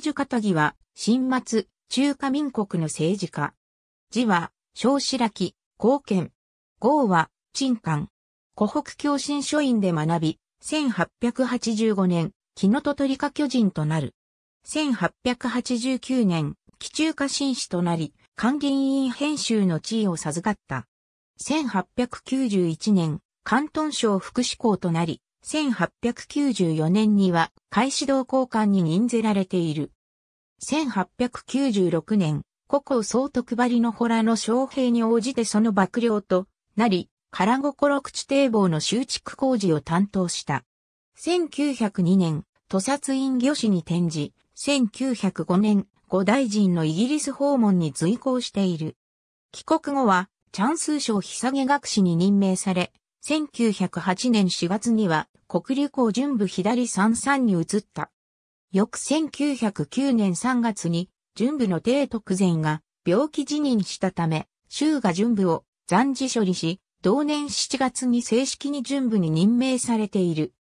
国樹か木ぎは、新末、中華民国の政治家。字は、小白木、貢献。号は、陳官。湖北教新書院で学び、1885年、木の鳥取巨人となる。1889年、紀中華新士となり、管理委員編集の地位を授かった。1891年、広東省副司校となり、1894年には、開始同交換に任ぜられている。1896年、古今総督張りのホラの将兵に応じてその幕僚となり、唐心口堤防の修築工事を担当した。1902年、屠殺院御師に転じ、1905年、五大臣のイギリス訪問に随行している。帰国後は、チャンス賞日下学士に任命され、1908年4月には国立行準部左33に移った。翌1909年3月に、準部の帝徳前が病気辞任したため、州が準部を暫時処理し、同年7月に正式に準部に任命されている。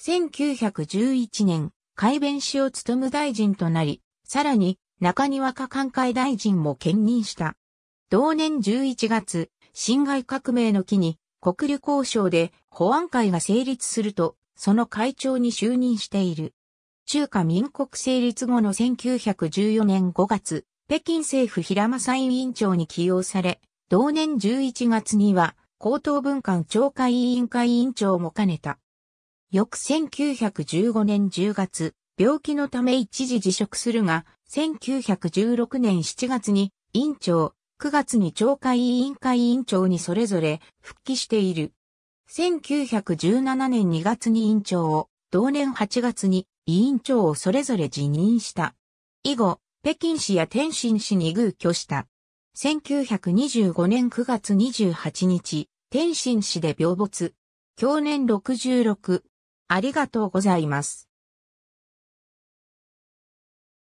1911年、改弁士を務む大臣となり、さらに中庭科官会大臣も兼任した。同年11月、辛亥革命の期に国旅交渉で保安会が成立すると、その会長に就任している。中華民国成立後の1914年5月、北京政府平院委員長に起用され、同年11月には、高等文官懲戒委員会委員長も兼ねた。翌1915年10月、病気のため一時辞職するが、1916年7月に、委員長、9月に懲戒委員会委員長にそれぞれ復帰している。1917年2月に委員長を、同年8月に委員長をそれぞれ辞任した。以後、北京市や天津市に偶居した。1925年9月28日、天津市で病没。去年66。ありがとうございます。